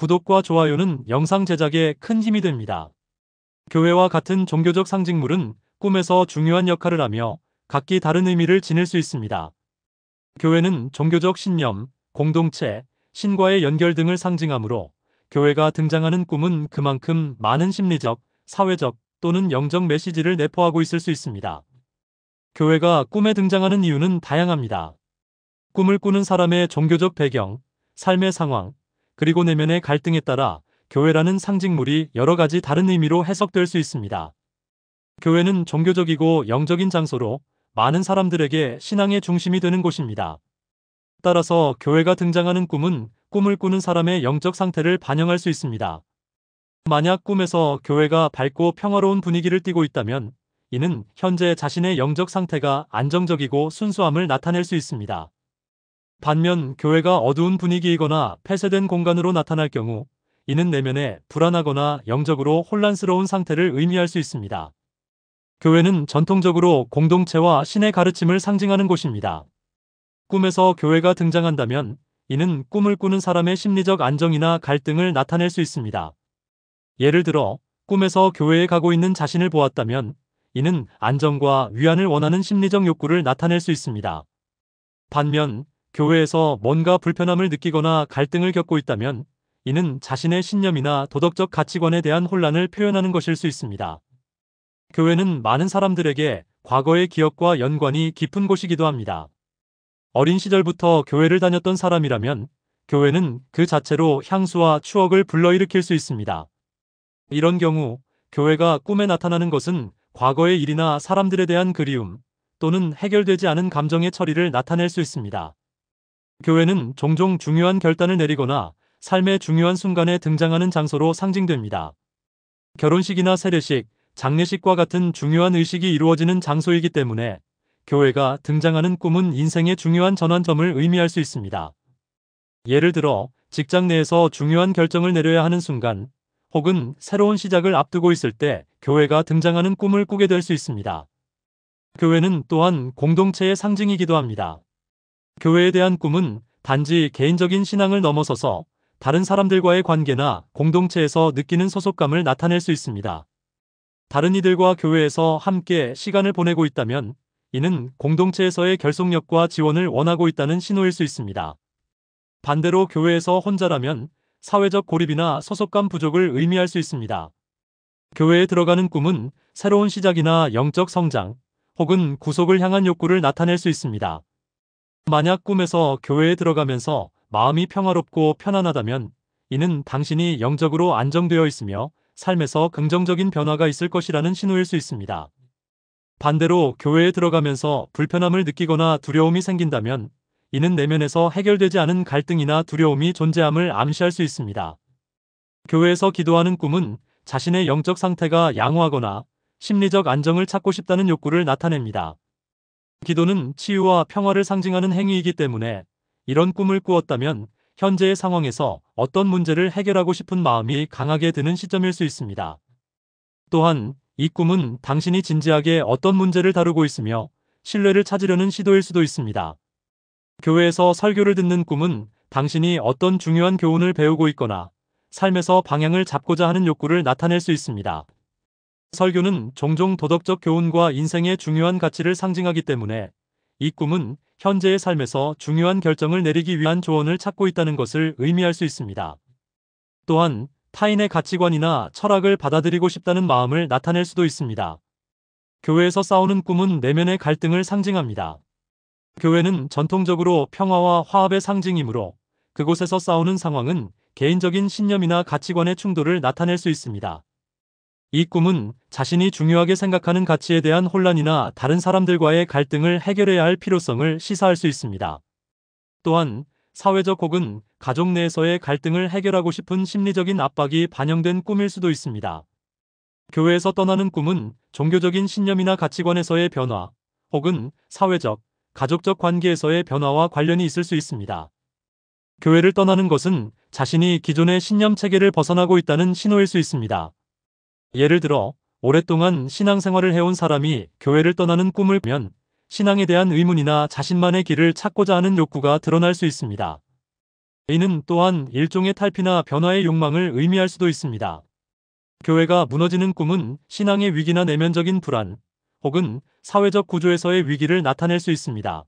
구독과 좋아요는 영상 제작에 큰 힘이 됩니다. 교회와 같은 종교적 상징물은 꿈에서 중요한 역할을 하며 각기 다른 의미를 지닐 수 있습니다. 교회는 종교적 신념, 공동체, 신과의 연결 등을 상징하므로 교회가 등장하는 꿈은 그만큼 많은 심리적, 사회적 또는 영적 메시지를 내포하고 있을 수 있습니다. 교회가 꿈에 등장하는 이유는 다양합니다. 꿈을 꾸는 사람의 종교적 배경, 삶의 상황, 그리고 내면의 갈등에 따라 교회라는 상징물이 여러 가지 다른 의미로 해석될 수 있습니다. 교회는 종교적이고 영적인 장소로 많은 사람들에게 신앙의 중심이 되는 곳입니다. 따라서 교회가 등장하는 꿈은 꿈을 꾸는 사람의 영적 상태를 반영할 수 있습니다. 만약 꿈에서 교회가 밝고 평화로운 분위기를 띠고 있다면 이는 현재 자신의 영적 상태가 안정적이고 순수함을 나타낼 수 있습니다. 반면 교회가 어두운 분위기이거나 폐쇄된 공간으로 나타날 경우 이는 내면에 불안하거나 영적으로 혼란스러운 상태를 의미할 수 있습니다. 교회는 전통적으로 공동체와 신의 가르침을 상징하는 곳입니다. 꿈에서 교회가 등장한다면 이는 꿈을 꾸는 사람의 심리적 안정이나 갈등을 나타낼 수 있습니다. 예를 들어 꿈에서 교회에 가고 있는 자신을 보았다면 이는 안정과 위안을 원하는 심리적 욕구를 나타낼 수 있습니다. 반면 교회에서 뭔가 불편함을 느끼거나 갈등을 겪고 있다면 이는 자신의 신념이나 도덕적 가치관에 대한 혼란을 표현하는 것일 수 있습니다. 교회는 많은 사람들에게 과거의 기억과 연관이 깊은 곳이기도 합니다. 어린 시절부터 교회를 다녔던 사람이라면 교회는 그 자체로 향수와 추억을 불러일으킬 수 있습니다. 이런 경우 교회가 꿈에 나타나는 것은 과거의 일이나 사람들에 대한 그리움 또는 해결되지 않은 감정의 처리를 나타낼 수 있습니다. 교회는 종종 중요한 결단을 내리거나 삶의 중요한 순간에 등장하는 장소로 상징됩니다. 결혼식이나 세례식, 장례식과 같은 중요한 의식이 이루어지는 장소이기 때문에 교회가 등장하는 꿈은 인생의 중요한 전환점을 의미할 수 있습니다. 예를 들어 직장 내에서 중요한 결정을 내려야 하는 순간 혹은 새로운 시작을 앞두고 있을 때 교회가 등장하는 꿈을 꾸게 될 수 있습니다. 교회는 또한 공동체의 상징이기도 합니다. 교회에 대한 꿈은 단지 개인적인 신앙을 넘어서서 다른 사람들과의 관계나 공동체에서 느끼는 소속감을 나타낼 수 있습니다. 다른 이들과 교회에서 함께 시간을 보내고 있다면 이는 공동체에서의 결속력과 지원을 원하고 있다는 신호일 수 있습니다. 반대로 교회에서 혼자라면 사회적 고립이나 소속감 부족을 의미할 수 있습니다. 교회에 들어가는 꿈은 새로운 시작이나 영적 성장 혹은 구속을 향한 욕구를 나타낼 수 있습니다. 만약 꿈에서 교회에 들어가면서 마음이 평화롭고 편안하다면 이는 당신이 영적으로 안정되어 있으며 삶에서 긍정적인 변화가 있을 것이라는 신호일 수 있습니다. 반대로 교회에 들어가면서 불편함을 느끼거나 두려움이 생긴다면 이는 내면에서 해결되지 않은 갈등이나 두려움이 존재함을 암시할 수 있습니다. 교회에서 기도하는 꿈은 자신의 영적 상태가 양호하거나 심리적 안정을 찾고 싶다는 욕구를 나타냅니다. 기도는 치유와 평화를 상징하는 행위이기 때문에 이런 꿈을 꾸었다면 현재의 상황에서 어떤 문제를 해결하고 싶은 마음이 강하게 드는 시점일 수 있습니다. 또한 이 꿈은 당신이 진지하게 어떤 문제를 다루고 있으며 신뢰를 찾으려는 시도일 수도 있습니다. 교회에서 설교를 듣는 꿈은 당신이 어떤 중요한 교훈을 배우고 있거나 삶에서 방향을 잡고자 하는 욕구를 나타낼 수 있습니다. 설교는 종종 도덕적 교훈과 인생의 중요한 가치를 상징하기 때문에 이 꿈은 현재의 삶에서 중요한 결정을 내리기 위한 조언을 찾고 있다는 것을 의미할 수 있습니다. 또한 타인의 가치관이나 철학을 받아들이고 싶다는 마음을 나타낼 수도 있습니다. 교회에서 싸우는 꿈은 내면의 갈등을 상징합니다. 교회는 전통적으로 평화와 화합의 상징이므로 그곳에서 싸우는 상황은 개인적인 신념이나 가치관의 충돌을 나타낼 수 있습니다. 이 꿈은 자신이 중요하게 생각하는 가치에 대한 혼란이나 다른 사람들과의 갈등을 해결해야 할 필요성을 시사할 수 있습니다. 또한 사회적 혹은 가족 내에서의 갈등을 해결하고 싶은 심리적인 압박이 반영된 꿈일 수도 있습니다. 교회에서 떠나는 꿈은 종교적인 신념이나 가치관에서의 변화 혹은 사회적, 가족적 관계에서의 변화와 관련이 있을 수 있습니다. 교회를 떠나는 것은 자신이 기존의 신념 체계를 벗어나고 있다는 신호일 수 있습니다. 예를 들어 오랫동안 신앙생활을 해온 사람이 교회를 떠나는 꿈을 꾸면 신앙에 대한 의문이나 자신만의 길을 찾고자 하는 욕구가 드러날 수 있습니다. 이는 또한 일종의 탈피나 변화의 욕망을 의미할 수도 있습니다. 교회가 무너지는 꿈은 신앙의 위기나 내면적인 불안 혹은 사회적 구조에서의 위기를 나타낼 수 있습니다.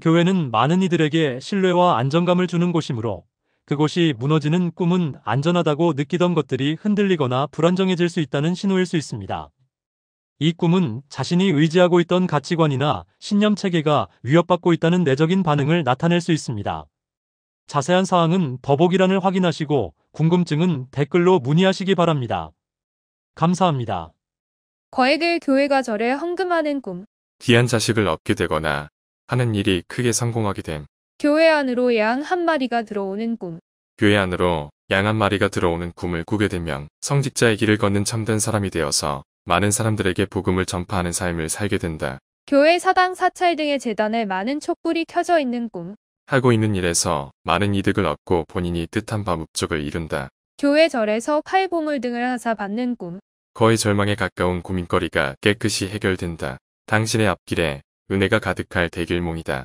교회는 많은 이들에게 신뢰와 안정감을 주는 곳이므로 그곳이 무너지는 꿈은 안전하다고 느끼던 것들이 흔들리거나 불안정해질 수 있다는 신호일 수 있습니다. 이 꿈은 자신이 의지하고 있던 가치관이나 신념 체계가 위협받고 있다는 내적인 반응을 나타낼 수 있습니다. 자세한 사항은 더보기란을 확인하시고 궁금증은 댓글로 문의하시기 바랍니다. 감사합니다. 거액을 교회가 절에 헌금하는 꿈 귀한 자식을 얻게 되거나 하는 일이 크게 성공하게 됨. 교회 안으로 양 한 마리가 들어오는 꿈. 교회 안으로 양 한 마리가 들어오는 꿈을 꾸게 되면 성직자의 길을 걷는 참된 사람이 되어서 많은 사람들에게 복음을 전파하는 삶을 살게 된다. 교회 사당 사찰 등의 재단에 많은 촛불이 켜져 있는 꿈. 하고 있는 일에서 많은 이득을 얻고 본인이 뜻한 바 목적을 이룬다. 교회 절에서 칼보물 등을 하사 받는 꿈. 거의 절망에 가까운 고민거리가 깨끗이 해결된다. 당신의 앞길에 은혜가 가득할 대길몽이다.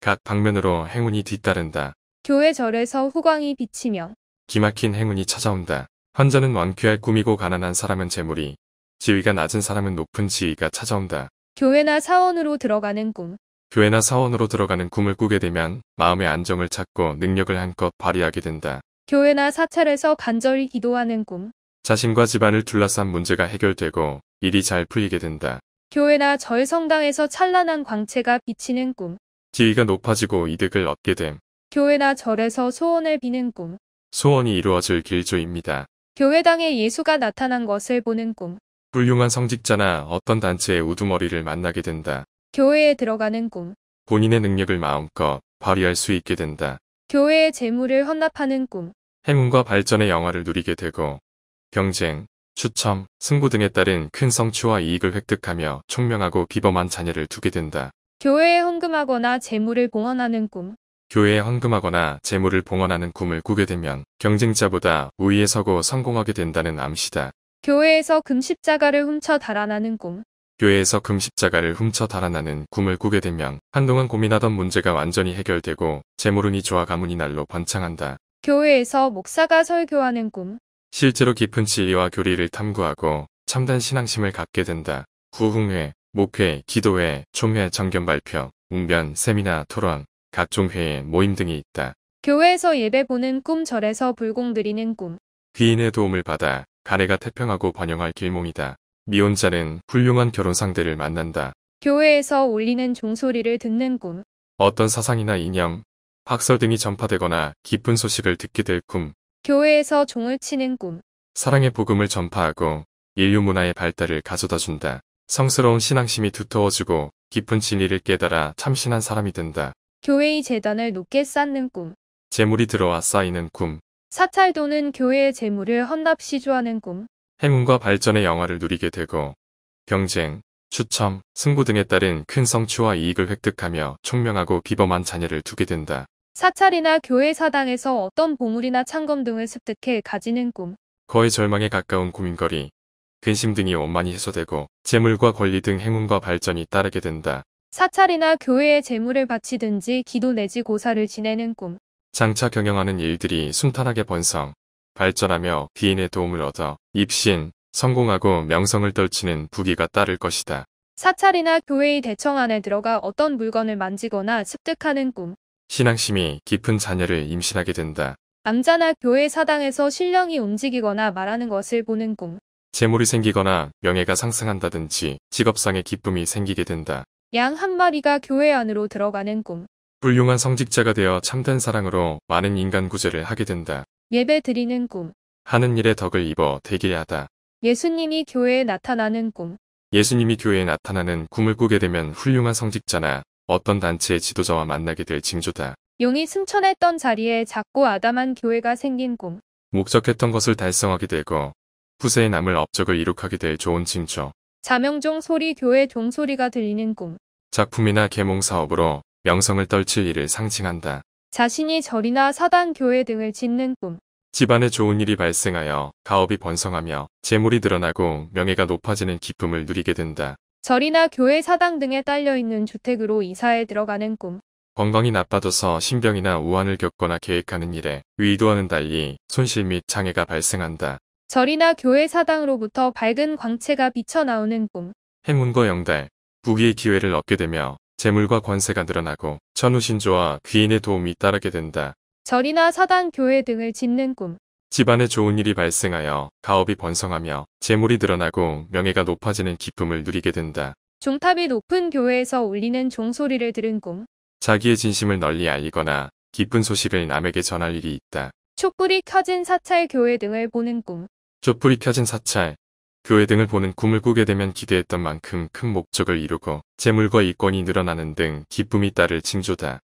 각 방면으로 행운이 뒤따른다. 교회 절에서 후광이 비치며 기막힌 행운이 찾아온다. 환자는 완쾌할 꿈이고 가난한 사람은 재물이, 지위가 낮은 사람은 높은 지위가 찾아온다. 교회나 사원으로 들어가는 꿈 교회나 사원으로 들어가는 꿈을 꾸게 되면 마음의 안정을 찾고 능력을 한껏 발휘하게 된다. 교회나 사찰에서 간절히 기도하는 꿈 자신과 집안을 둘러싼 문제가 해결되고 일이 잘 풀리게 된다. 교회나 절 성당에서 찬란한 광채가 비치는 꿈 지위가 높아지고 이득을 얻게 됨. 교회나 절에서 소원을 비는 꿈. 소원이 이루어질 길조입니다. 교회당에 예수가 나타난 것을 보는 꿈. 훌륭한 성직자나 어떤 단체의 우두머리를 만나게 된다. 교회에 들어가는 꿈. 본인의 능력을 마음껏 발휘할 수 있게 된다. 교회의 재물을 헌납하는 꿈. 행운과 발전의 영화를 누리게 되고 경쟁, 추첨, 승부 등에 따른 큰 성취와 이익을 획득하며 총명하고 비범한 자녀를 두게 된다. 교회에 헌금하거나 재물을 봉헌하는 꿈. 교회에 헌금하거나 재물을 봉헌하는 꿈을 꾸게 되면 경쟁자보다 우위에 서고 성공하게 된다는 암시다. 교회에서 금십자가를 훔쳐 달아나는 꿈. 교회에서 금십자가를 훔쳐 달아나는 꿈을 꾸게 되면 한동안 고민하던 문제가 완전히 해결되고 재물운이 좋아 가문이 날로 번창한다. 교회에서 목사가 설교하는 꿈. 실제로 깊은 진리와 교리를 탐구하고 참된 신앙심을 갖게 된다. 구흥회, 목회, 기도회, 총회 정견 발표, 웅변, 세미나, 토론, 각종 회의, 모임 등이 있다. 교회에서 예배 보는 꿈, 절에서 불공 드리는 꿈. 귀인의 도움을 받아 가래가 태평하고 번영할 길몽이다. 미혼자는 훌륭한 결혼 상대를 만난다. 교회에서 울리는 종소리를 듣는 꿈. 어떤 사상이나 이념, 학설 등이 전파되거나 기쁜 소식을 듣게 될 꿈. 교회에서 종을 치는 꿈. 사랑의 복음을 전파하고 인류 문화의 발달을 가져다 준다. 성스러운 신앙심이 두터워지고 깊은 진리를 깨달아 참신한 사람이 된다. 교회의 재단을 높게 쌓는 꿈. 재물이 들어와 쌓이는 꿈. 사찰도는 교회의 재물을 헌납 시주하는 꿈. 행운과 발전의 영화를 누리게 되고 경쟁, 추첨, 승부 등에 따른 큰 성취와 이익을 획득하며 총명하고 비범한 자녀를 두게 된다. 사찰이나 교회 사당에서 어떤 보물이나 창검 등을 습득해 가지는 꿈. 거의 절망에 가까운 고민거리, 근심 등이 원만히 해소되고 재물과 권리 등 행운과 발전이 따르게 된다. 사찰이나 교회에 재물을 바치든지 기도 내지 고사를 지내는 꿈. 장차 경영하는 일들이 순탄하게 번성, 발전하며 귀인의 도움을 얻어 입신, 성공하고 명성을 떨치는 부귀가 따를 것이다. 사찰이나 교회의 대청 안에 들어가 어떤 물건을 만지거나 습득하는 꿈. 신앙심이 깊은 자녀를 임신하게 된다. 암자나 교회 사당에서 신령이 움직이거나 말하는 것을 보는 꿈. 재물이 생기거나 명예가 상승한다든지 직업상의 기쁨이 생기게 된다. 양 한 마리가 교회 안으로 들어가는 꿈. 훌륭한 성직자가 되어 참된 사랑으로 많은 인간 구제를 하게 된다. 예배 드리는 꿈. 하는 일에 덕을 입어 되게 하다. 예수님이 교회에 나타나는 꿈. 예수님이 교회에 나타나는 꿈을 꾸게 되면 훌륭한 성직자나 어떤 단체의 지도자와 만나게 될 징조다. 용이 승천했던 자리에 작고 아담한 교회가 생긴 꿈. 목적했던 것을 달성하게 되고 후세에 남을 업적을 이룩하게 될 좋은 징조. 자명종 소리 교회 종소리가 들리는 꿈. 작품이나 계몽 사업으로 명성을 떨칠 일을 상징한다. 자신이 절이나 사단 교회 등을 짓는 꿈. 집안에 좋은 일이 발생하여 가업이 번성하며 재물이 늘어나고 명예가 높아지는 기쁨을 누리게 된다. 절이나 교회 사당 등에 딸려있는 주택으로 이사에 들어가는 꿈. 건강이 나빠져서 신병이나 우환을 겪거나 계획하는 일에 의도와는 달리 손실 및 장애가 발생한다. 절이나 교회 사당으로부터 밝은 광채가 비쳐나오는 꿈. 행운과 영달, 부귀의 기회를 얻게 되며 재물과 권세가 늘어나고 천우신조와 귀인의 도움이 따르게 된다. 절이나 사당 교회 등을 짓는 꿈. 집안에 좋은 일이 발생하여 가업이 번성하며 재물이 늘어나고 명예가 높아지는 기쁨을 누리게 된다. 종탑이 높은 교회에서 울리는 종소리를 들은 꿈. 자기의 진심을 널리 알리거나 기쁜 소식을 남에게 전할 일이 있다. 촛불이 켜진 사찰 교회 등을 보는 꿈. 촛불이 켜진 사찰, 교회 그 등을 보는 꿈을 꾸게 되면 기대했던 만큼 큰 목적을 이루고 재물과 이권이 늘어나는 등 기쁨이 따를 징조다.